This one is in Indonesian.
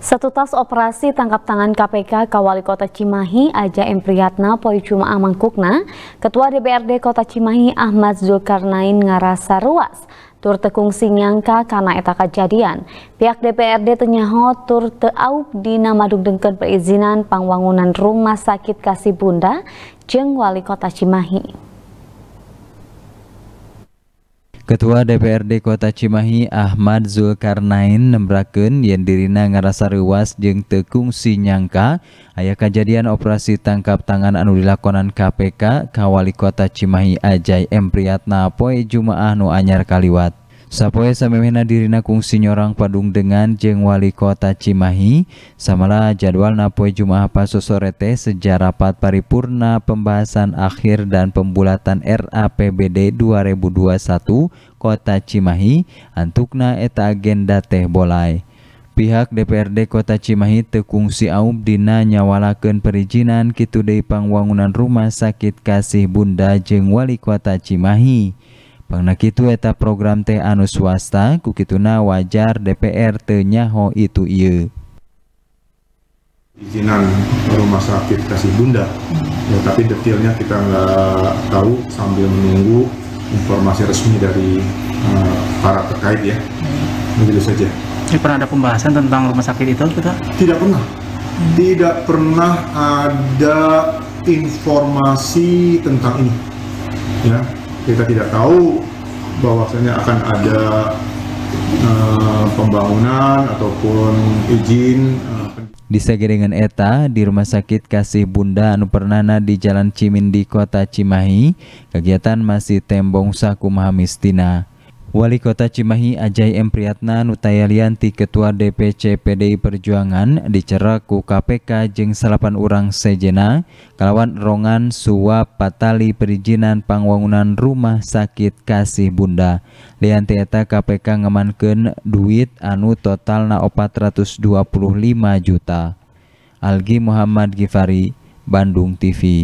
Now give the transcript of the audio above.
Satu tas operasi tangkap tangan KPK Kawali Kota Cimahi Aja M. Priyatna Poicuma Amangkukna, Ketua DPRD Kota Cimahi Ahmad Zulkarnain ngarasa ruas. Tur tekung singyangka karena eta kejadian. Pihak DPRD tenyaho tur teauk di nama dengken perizinan pangwangunan rumah sakit Kasih Bunda jeng wali kota Cimahi. Ketua DPRD Kota Cimahi Ahmad Zulkarnain nembraken yang dirina ngerasa ruas jeng tekung nyangka ayah kejadian operasi tangkap tangan anu dilakonan KPK Kawali Kota Cimahi Ajay M. Priyatna Poe Jumaah Nu Anyar Kaliwat. Sapoe samemehna dirina kungsi nyorang padung dengan jeng wali kota Cimahi samalah jadwal napoe Jumaah Pasosorete sejarapat paripurna pembahasan akhir dan pembulatan RAPBD 2021 Kota Cimahi antukna eta agenda teh bolai. pihak DPRD Kota Cimahi tekungsi Aum Dina nyawalaken perizinan Kitu Dei pangwangunan rumah sakit kasih Bunda jeng wali kota Cimahi itu eta program teh anu swasta kukituna wajar DPR tenyaho itu iya. Izinan rumah sakit kasih bunda, ya, tapi detailnya kita nggak tahu sambil menunggu informasi resmi dari uh, para terkait ya. Begitu saja. Ini pernah ada pembahasan tentang rumah sakit itu kita? Tidak pernah. Tidak pernah ada informasi tentang ini. Ya, kita tidak tahu bahwasanya akan ada uh, pembangunan ataupun izin uh, di segerengan ETA di Rumah Sakit Kasih Bunda Anupernana di Jalan Cimindi, Kota Cimahi, kegiatan masih tembong saku Mahamistina. Wali Kota Cimahi Ajay M. Priyatna Nutayalianti Ketua DPC PDI Perjuangan diceraku KPK jeng salapan orang sejena kalawan rongan suap patali perizinan pangwangunan rumah sakit kasih bunda Lianti eta KPK ngemankan duit anu total na 425 juta Algi Muhammad Gifari Bandung TV